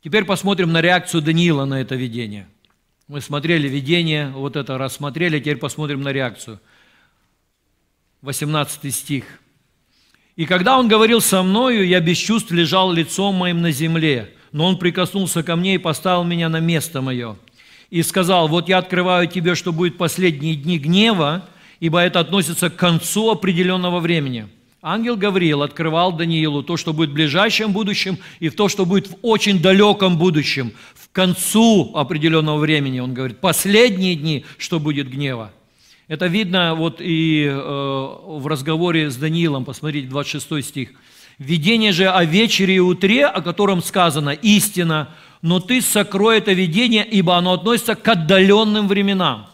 Теперь посмотрим на реакцию Даниила на это видение. Мы смотрели видение, вот это рассмотрели, теперь посмотрим на реакцию. 18 стих. «И когда он говорил со мною, я без чувств лежал лицом моим на земле, но он прикоснулся ко мне и поставил меня на место мое. И сказал, вот я открываю тебе, что будет последние дни гнева, ибо это относится к концу определенного времени. Ангел Гавриил открывал Даниилу то, что будет в ближайшем будущем, и то, что будет в очень далеком будущем, в концу определенного времени. Он говорит, последние дни, что будет гнева. Это видно вот и э, в разговоре с Даниилом, посмотрите, 26 стих. «Видение же о вечере и утре, о котором сказано, истина, но ты сокрой это видение, ибо оно относится к отдаленным временам».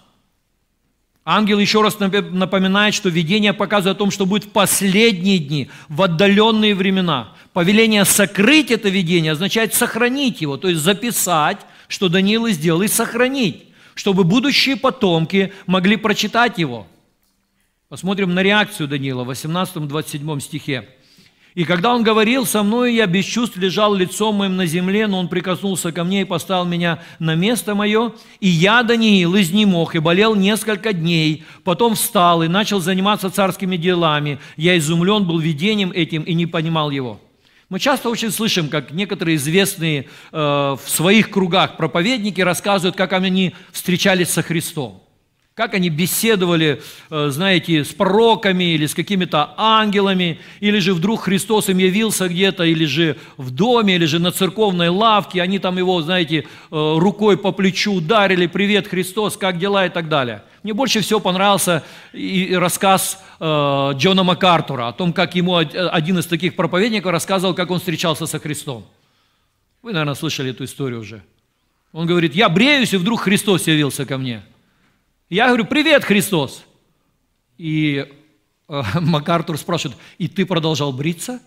Ангел еще раз напоминает, что видение показывает о том, что будет в последние дни, в отдаленные времена. Повеление сокрыть это видение означает сохранить его, то есть записать, что Даниил и сделал, и сохранить, чтобы будущие потомки могли прочитать его. Посмотрим на реакцию Даниила в 18-27 стихе. И когда он говорил со мной, я без чувств лежал лицом моим на земле, но он прикоснулся ко мне и поставил меня на место мое. И я, Даниил, изнемог и болел несколько дней. Потом встал и начал заниматься царскими делами. Я изумлен был видением этим и не понимал его». Мы часто очень слышим, как некоторые известные э, в своих кругах проповедники рассказывают, как они встречались со Христом как они беседовали, э, знаете, с пророками или с какими-то ангелами, или же вдруг Христос им явился где-то, или же в доме, или же на церковной лавке, они там его, знаете, э, рукой по плечу ударили, привет, Христос, как дела и так далее. Мне больше всего понравился и рассказ э, Джона МакАртура о том, как ему один из таких проповедников рассказывал, как он встречался со Христом. Вы, наверное, слышали эту историю уже. Он говорит, я бреюсь, и вдруг Христос явился ко мне – я говорю, привет, Христос. И э, МакАртур спрашивает, и ты продолжал бриться?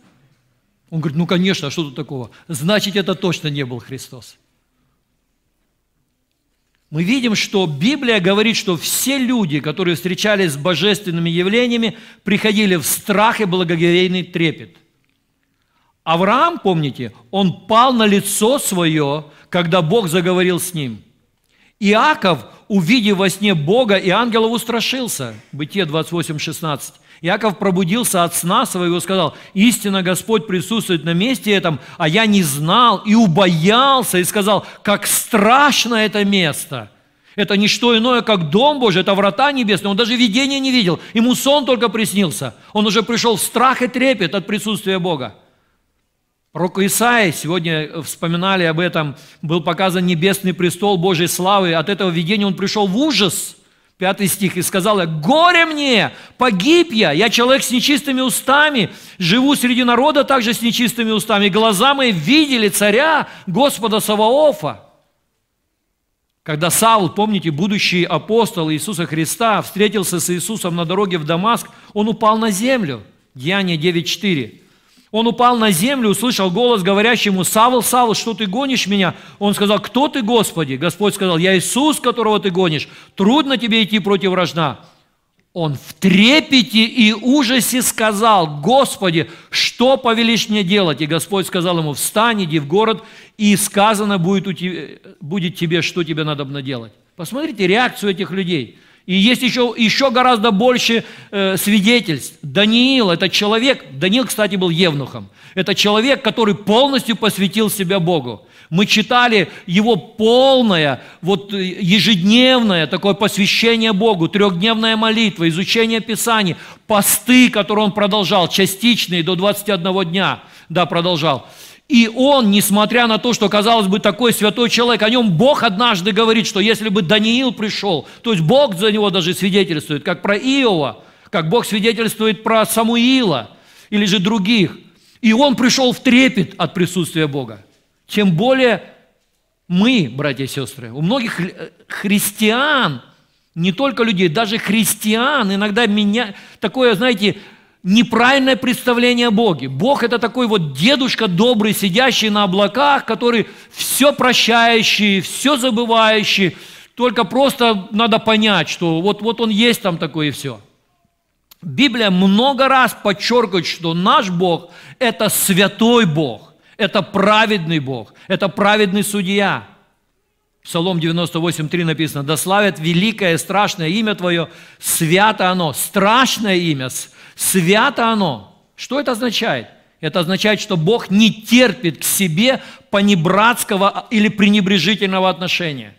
Он говорит, ну конечно, а что тут такого? Значит, это точно не был Христос. Мы видим, что Библия говорит, что все люди, которые встречались с божественными явлениями, приходили в страх и благоговейный трепет. Авраам, помните, он пал на лицо свое, когда Бог заговорил с ним. Иаков увидев во сне Бога и ангела, устрашился. Бытие 28, 16. Иаков пробудился от сна своего и сказал, «Истинно Господь присутствует на месте этом, а я не знал и убоялся, и сказал, как страшно это место!» Это не что иное, как дом Божий, это врата небесные. Он даже видения не видел, ему сон только приснился. Он уже пришел в страх и трепет от присутствия Бога. Пророку Исаия сегодня э, вспоминали об этом, был показан небесный престол Божьей славы. От этого видения он пришел в ужас, пятый стих, и сказал, «Горе мне! Погиб я! Я человек с нечистыми устами, живу среди народа также с нечистыми устами. Глаза мои видели царя Господа Саваофа». Когда Саул, помните, будущий апостол Иисуса Христа, встретился с Иисусом на дороге в Дамаск, он упал на землю. Деяние 9.4. Он упал на землю, услышал голос, говорящий ему, «Савл, Савл, что ты гонишь меня?» Он сказал, «Кто ты, Господи?» Господь сказал, «Я Иисус, которого ты гонишь. Трудно тебе идти против вражда». Он в трепете и ужасе сказал, «Господи, что повелишь мне делать?» И Господь сказал ему, «Встань, иди в город, и сказано будет, у тебе, будет тебе, что тебе надо делать». Посмотрите реакцию этих людей – и есть еще, еще гораздо больше э, свидетельств. Даниил – это человек, Даниил, кстати, был евнухом. Это человек, который полностью посвятил себя Богу. Мы читали его полное, вот э, ежедневное такое посвящение Богу, трехдневная молитва, изучение Писаний, посты, которые он продолжал, частичные, до 21 дня, да, продолжал. И он, несмотря на то, что, казалось бы, такой святой человек, о нем Бог однажды говорит, что если бы Даниил пришел, то есть Бог за него даже свидетельствует, как про Иова, как Бог свидетельствует про Самуила или же других. И он пришел в трепет от присутствия Бога. Тем более мы, братья и сестры, у многих э, христиан – не только людей, даже христиан иногда меня, такое, знаете, неправильное представление о Боге. Бог – это такой вот дедушка добрый, сидящий на облаках, который все прощающий, все забывающий, только просто надо понять, что вот, вот он есть там такое и все. Библия много раз подчеркивает, что наш Бог – это святой Бог, это праведный Бог, это праведный судья. Псалом 98.3 написано, «Да славят великое и страшное имя Твое, свято оно». Страшное имя, Свято оно. Что это означает? Это означает, что Бог не терпит к себе понебратского или пренебрежительного отношения.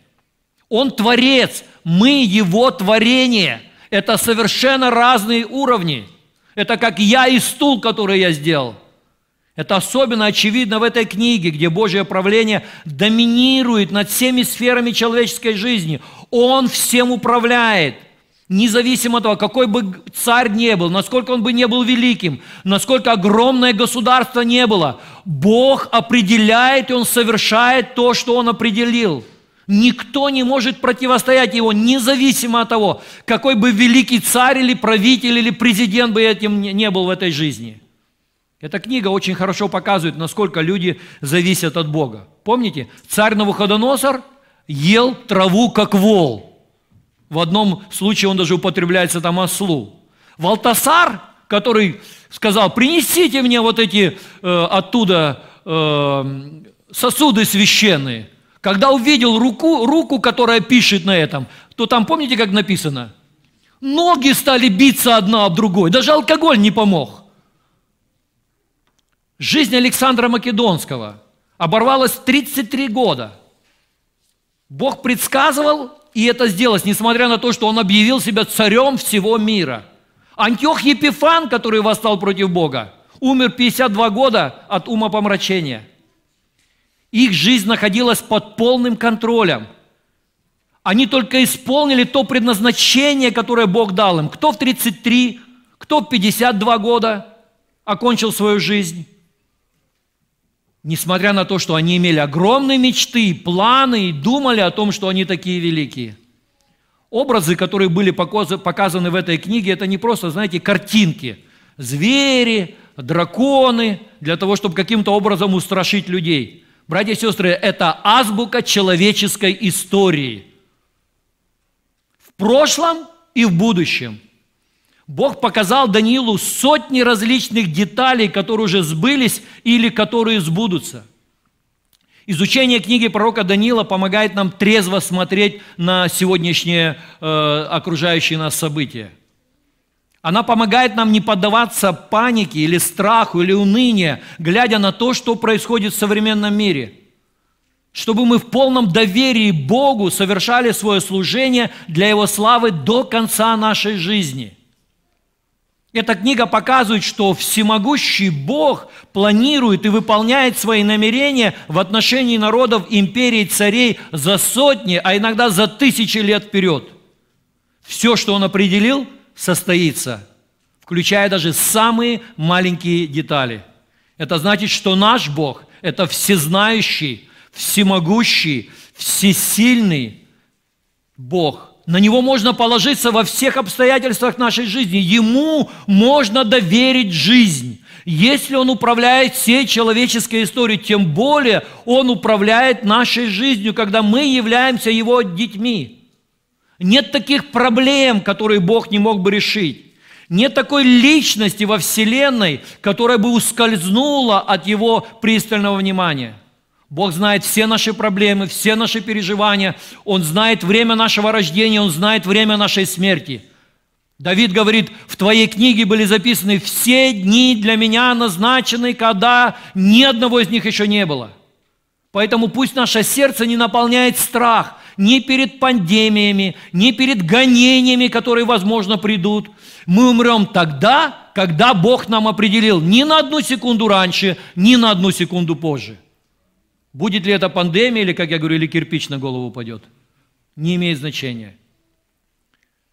Он творец, мы его творение. Это совершенно разные уровни. Это как я и стул, который я сделал. Это особенно очевидно в этой книге, где Божье правление доминирует над всеми сферами человеческой жизни. Он всем управляет – Независимо от того, какой бы царь не был, насколько он бы не был великим, насколько огромное государство не было, Бог определяет, и Он совершает то, что Он определил. Никто не может противостоять Его, независимо от того, какой бы великий царь или правитель или президент бы этим не был в этой жизни. Эта книга очень хорошо показывает, насколько люди зависят от Бога. Помните, царь Навуходоносор ел траву, как вол – в одном случае он даже употребляется там ослу. Валтасар, который сказал, принесите мне вот эти э, оттуда э, сосуды священные. Когда увидел руку, руку, которая пишет на этом, то там, помните, как написано? Ноги стали биться одна об другой. Даже алкоголь не помог. Жизнь Александра Македонского оборвалась 33 года. Бог предсказывал, и это сделать, несмотря на то, что он объявил себя царем всего мира. Антиох Епифан, который восстал против Бога, умер 52 года от умопомрачения. Их жизнь находилась под полным контролем. Они только исполнили то предназначение, которое Бог дал им. Кто в 33, кто в 52 года окончил свою жизнь несмотря на то, что они имели огромные мечты, планы и думали о том, что они такие великие. Образы, которые были показаны в этой книге, это не просто, знаете, картинки. Звери, драконы, для того, чтобы каким-то образом устрашить людей. Братья и сестры, это азбука человеческой истории. В прошлом и в будущем. Бог показал Даниилу сотни различных деталей, которые уже сбылись или которые сбудутся. Изучение книги пророка Даниила помогает нам трезво смотреть на сегодняшние э, окружающие нас события. Она помогает нам не поддаваться панике или страху или унынию, глядя на то, что происходит в современном мире. Чтобы мы в полном доверии Богу совершали свое служение для Его славы до конца нашей жизни – эта книга показывает, что всемогущий Бог планирует и выполняет свои намерения в отношении народов империи царей за сотни, а иногда за тысячи лет вперед. Все, что Он определил, состоится, включая даже самые маленькие детали. Это значит, что наш Бог – это всезнающий, всемогущий, всесильный Бог – на Него можно положиться во всех обстоятельствах нашей жизни. Ему можно доверить жизнь. Если Он управляет всей человеческой историей, тем более Он управляет нашей жизнью, когда мы являемся Его детьми. Нет таких проблем, которые Бог не мог бы решить. Нет такой личности во Вселенной, которая бы ускользнула от Его пристального внимания – Бог знает все наши проблемы, все наши переживания. Он знает время нашего рождения, Он знает время нашей смерти. Давид говорит, в твоей книге были записаны все дни для меня назначены, когда ни одного из них еще не было. Поэтому пусть наше сердце не наполняет страх ни перед пандемиями, ни перед гонениями, которые, возможно, придут. Мы умрем тогда, когда Бог нам определил, ни на одну секунду раньше, ни на одну секунду позже. Будет ли это пандемия, или, как я говорю, или кирпич на голову упадет, не имеет значения.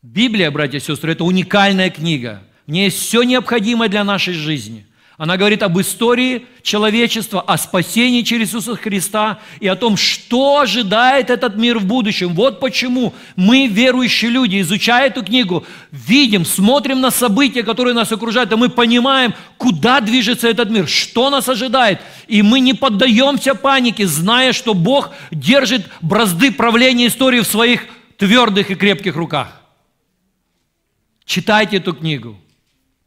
Библия, братья и сестры, это уникальная книга. В ней есть все необходимое для нашей жизни – она говорит об истории человечества, о спасении через Иисуса Христа и о том, что ожидает этот мир в будущем. Вот почему мы, верующие люди, изучая эту книгу, видим, смотрим на события, которые нас окружают, и мы понимаем, куда движется этот мир, что нас ожидает. И мы не поддаемся панике, зная, что Бог держит бразды правления истории в своих твердых и крепких руках. Читайте эту книгу.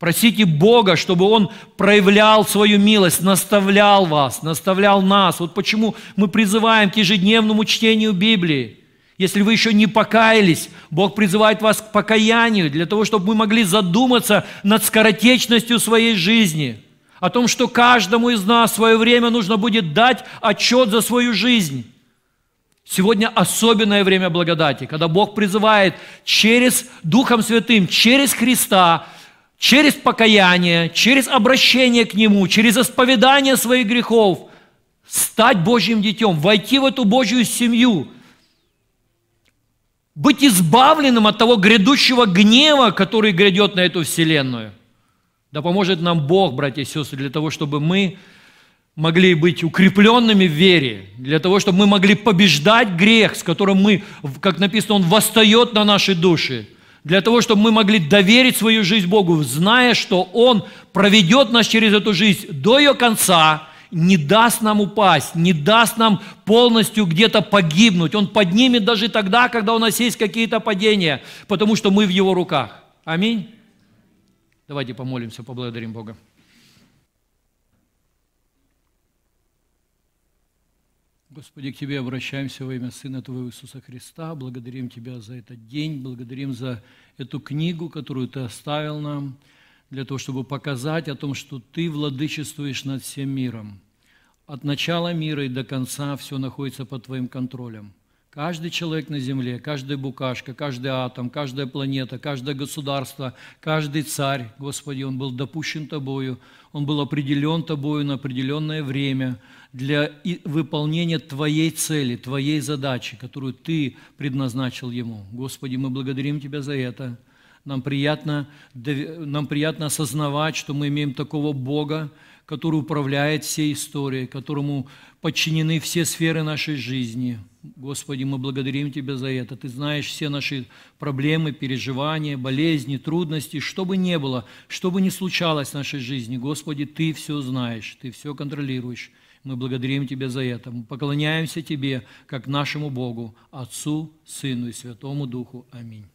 Просите Бога, чтобы Он проявлял свою милость, наставлял вас, наставлял нас. Вот почему мы призываем к ежедневному чтению Библии. Если вы еще не покаялись, Бог призывает вас к покаянию, для того, чтобы мы могли задуматься над скоротечностью своей жизни, о том, что каждому из нас в свое время нужно будет дать отчет за свою жизнь. Сегодня особенное время благодати, когда Бог призывает через Духом Святым, через Христа через покаяние, через обращение к Нему, через исповедание своих грехов стать Божьим детем, войти в эту Божью семью, быть избавленным от того грядущего гнева, который грядет на эту вселенную. Да поможет нам Бог, братья и сестры, для того, чтобы мы могли быть укрепленными в вере, для того, чтобы мы могли побеждать грех, с которым мы, как написано, он восстает на наши души – для того, чтобы мы могли доверить свою жизнь Богу, зная, что Он проведет нас через эту жизнь до ее конца, не даст нам упасть, не даст нам полностью где-то погибнуть. Он поднимет даже тогда, когда у нас есть какие-то падения, потому что мы в Его руках. Аминь. Давайте помолимся, поблагодарим Бога. Господи, к Тебе обращаемся во имя Сына Твоего Иисуса Христа. Благодарим Тебя за этот день, благодарим за эту книгу, которую Ты оставил нам, для того, чтобы показать о том, что Ты владычествуешь над всем миром. От начала мира и до конца все находится под Твоим контролем. Каждый человек на Земле, каждая букашка, каждый атом, каждая планета, каждое государство, каждый царь, Господи, он был допущен Тобою, он был определен Тобою на определенное время – для выполнения Твоей цели, Твоей задачи, которую Ты предназначил ему. Господи, мы благодарим Тебя за это. Нам приятно, нам приятно осознавать, что мы имеем такого Бога, который управляет всей историей, которому подчинены все сферы нашей жизни. Господи, мы благодарим Тебя за это. Ты знаешь все наши проблемы, переживания, болезни, трудности, что бы ни было, что бы ни случалось в нашей жизни. Господи, Ты все знаешь, Ты все контролируешь. Мы благодарим Тебя за это. Мы поклоняемся Тебе, как нашему Богу, Отцу, Сыну и Святому Духу. Аминь.